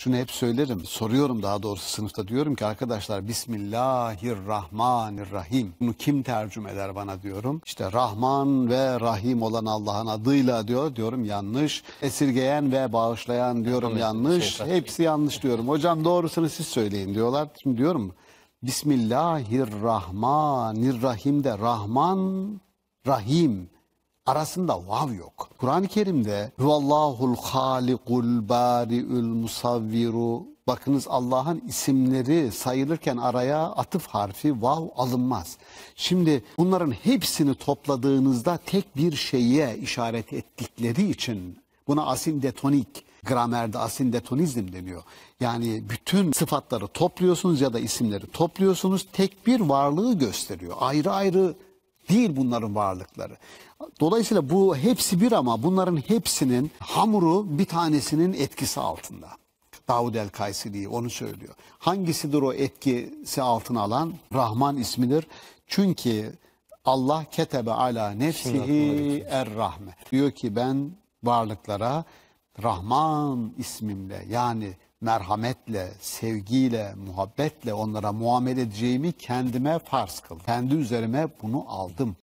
şunu hep söylerim, soruyorum daha doğrusu sınıfta diyorum ki arkadaşlar Bismillahirrahmanirrahim. Bunu kim tercüme eder bana diyorum. İşte Rahman ve Rahim olan Allah'ın adıyla diyor diyorum yanlış. Esirgeyen ve bağışlayan diyorum yanlış. Hepsi yanlış diyorum. Hocam doğrusunu siz söyleyin diyorlar. Şimdi diyorum Bismillahirrahmanirrahim de Rahman Rahim arasında vav yok. Kur'an-ı Kerim'de huvallahul halikul bari'ül musavviru Bakınız Allah'ın isimleri sayılırken araya atıf harfi vav alınmaz. Şimdi bunların hepsini topladığınızda tek bir şeye işaret ettikleri için buna asindetonik gramerde asindetonizm deniyor. Yani bütün sıfatları topluyorsunuz ya da isimleri topluyorsunuz tek bir varlığı gösteriyor. Ayrı ayrı değil bunların varlıkları. Dolayısıyla bu hepsi bir ama bunların hepsinin hamuru bir tanesinin etkisi altında. Davud el Kayseri onu söylüyor. Hangisidir o etkisi altına alan? Rahman ismidir. Çünkü Allah ketebe ala nefsihi er rahme. Diyor ki ben varlıklara Rahman ismimle yani merhametle, sevgiyle, muhabbetle onlara muamele edeceğimi kendime farz kıldım. Kendi üzerime bunu aldım.